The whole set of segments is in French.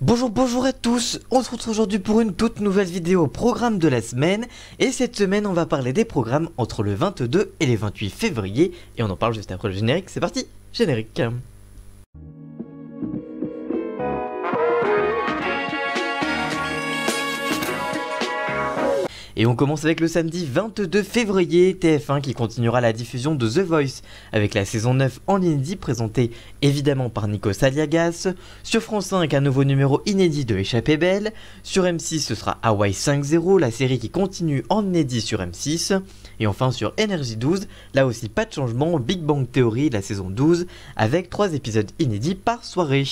Bonjour, bonjour à tous, on se retrouve aujourd'hui pour une toute nouvelle vidéo programme de la semaine et cette semaine on va parler des programmes entre le 22 et le 28 février et on en parle juste après le générique, c'est parti, générique Et on commence avec le samedi 22 février, TF1 qui continuera la diffusion de The Voice, avec la saison 9 en inédit présentée évidemment par Nico Saliagas, sur France 5 un nouveau numéro inédit de Échappée Belle, sur M6 ce sera Hawaii 5.0, la série qui continue en inédit sur M6, et enfin sur Energy 12, là aussi pas de changement, Big Bang Theory la saison 12, avec 3 épisodes inédits par soirée.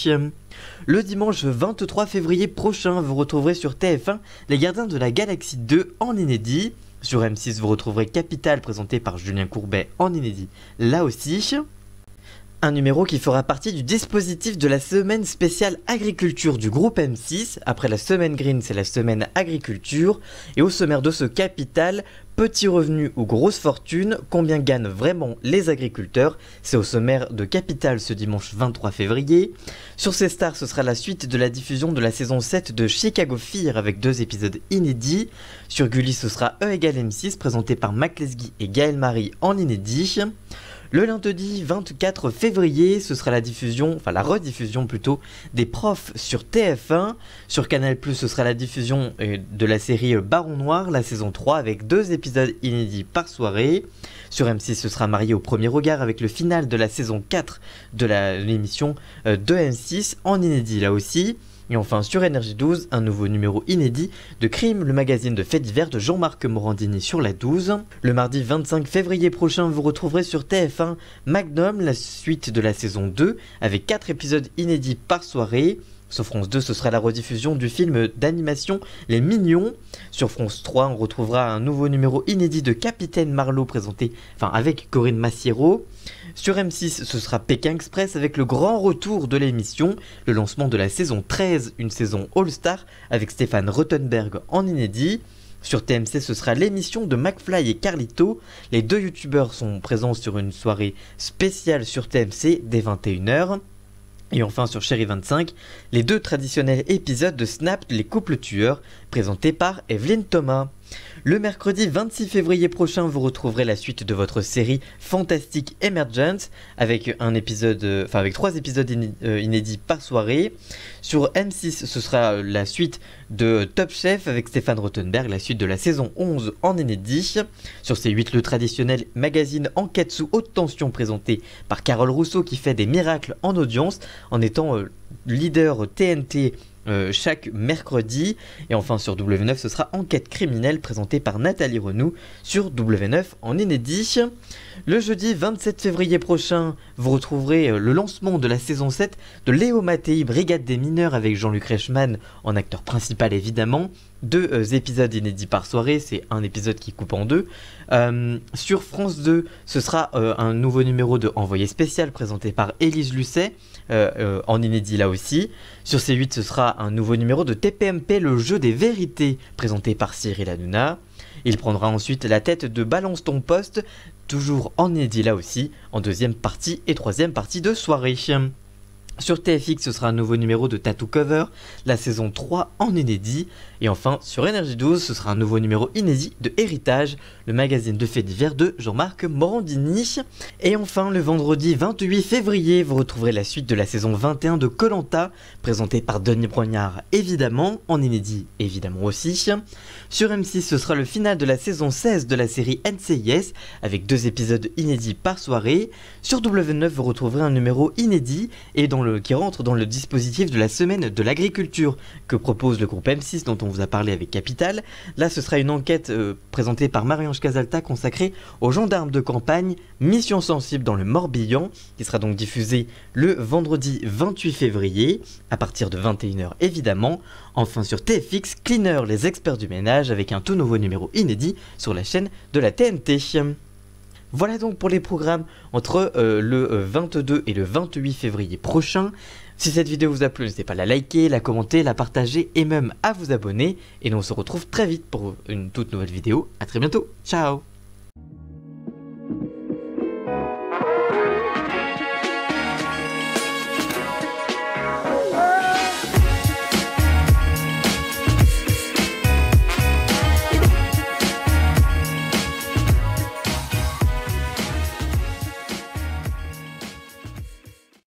Le dimanche 23 février prochain, vous retrouverez sur TF1 Les Gardiens de la Galaxie 2 en inédit. Sur M6, vous retrouverez Capital présenté par Julien Courbet en inédit là aussi. Un numéro qui fera partie du dispositif de la semaine spéciale agriculture du groupe M6. Après la semaine green, c'est la semaine agriculture. Et au sommaire de ce capital, petit revenu ou grosse fortune, combien gagnent vraiment les agriculteurs C'est au sommaire de Capital ce dimanche 23 février. Sur ces stars, ce sera la suite de la diffusion de la saison 7 de Chicago Fire avec deux épisodes inédits. Sur Gulli, ce sera E égale M6 présenté par Mac et Gaël Marie en inédit. Le lundi 24 février, ce sera la diffusion, enfin la rediffusion plutôt, des profs sur TF1. Sur Canal+, ce sera la diffusion euh, de la série Baron Noir, la saison 3, avec deux épisodes inédits par soirée. Sur M6, ce sera marié au premier regard avec le final de la saison 4 de l'émission euh, de M6, en inédit là aussi. Et enfin sur Energy 12, un nouveau numéro inédit de Crime, le magazine de fêtes divers de Jean-Marc Morandini sur la 12. Le mardi 25 février prochain, vous retrouverez sur TF1 Magnum, la suite de la saison 2, avec 4 épisodes inédits par soirée. Sur France 2, ce sera la rediffusion du film d'animation Les Mignons. Sur France 3, on retrouvera un nouveau numéro inédit de Capitaine Marlowe présenté enfin, avec Corinne Massiero. Sur M6, ce sera Pékin Express avec le grand retour de l'émission, le lancement de la saison 13, une saison All-Star avec Stéphane Rottenberg en inédit. Sur TMC, ce sera l'émission de McFly et Carlito. Les deux youtubeurs sont présents sur une soirée spéciale sur TMC dès 21h. Et enfin sur Chérie 25, les deux traditionnels épisodes de Snap les couples tueurs, présentés par Evelyn Thomas. Le mercredi 26 février prochain, vous retrouverez la suite de votre série Fantastic Emergence avec un euh, avec trois épisodes inédits euh, par soirée. Sur M6, ce sera euh, la suite de Top Chef avec Stéphane Rothenberg, la suite de la saison 11 en inédit. Sur C8, le traditionnel magazine Enquête sous haute tension présenté par Carole Rousseau qui fait des miracles en audience en étant leader TNT euh, chaque mercredi. Et enfin sur W9, ce sera Enquête criminelle présentée par Nathalie Renou sur W9 en inédit. Le jeudi 27 février prochain, vous retrouverez euh, le lancement de la saison 7 de Léo Mattei, Brigade des mineurs avec Jean-Luc Reichmann en acteur principal évidemment. Deux euh, épisodes inédits par soirée, c'est un épisode qui coupe en deux. sur France 2, ce sera un nouveau numéro de Envoyé spécial présenté par Élise Lucet en inédit là aussi. Sur C8, ce sera un nouveau numéro de TPMP, le jeu des vérités, présenté par Cyril Hanouna. Il prendra ensuite la tête de Balance ton poste, toujours en édit là aussi, en deuxième partie et troisième partie de soirée. Sur TFX, ce sera un nouveau numéro de Tattoo Cover, la saison 3 en inédit. Et enfin, sur Energy 12, ce sera un nouveau numéro inédit de Héritage, le magazine de faits divers de Jean-Marc Morandini. Et enfin, le vendredi 28 février, vous retrouverez la suite de la saison 21 de Colanta, présentée par Denis Brognard, évidemment, en inédit, évidemment aussi. Sur M6, ce sera le final de la saison 16 de la série NCIS, avec deux épisodes inédits par soirée. Sur W9, vous retrouverez un numéro inédit, et qui rentre dans le dispositif de la semaine de l'agriculture que propose le groupe M6 dont on vous a parlé avec Capital. Là, ce sera une enquête euh, présentée par Marie-Ange Casalta consacrée aux gendarmes de campagne, mission sensible dans le Morbihan, qui sera donc diffusée le vendredi 28 février, à partir de 21h évidemment. Enfin sur TFX, Cleaner, les experts du ménage, avec un tout nouveau numéro inédit sur la chaîne de la TNT. Voilà donc pour les programmes entre euh, le 22 euh, et le 28 février prochain. Si cette vidéo vous a plu, n'hésitez pas à la liker, la commenter, la partager et même à vous abonner. Et nous on se retrouve très vite pour une toute nouvelle vidéo. A très bientôt. Ciao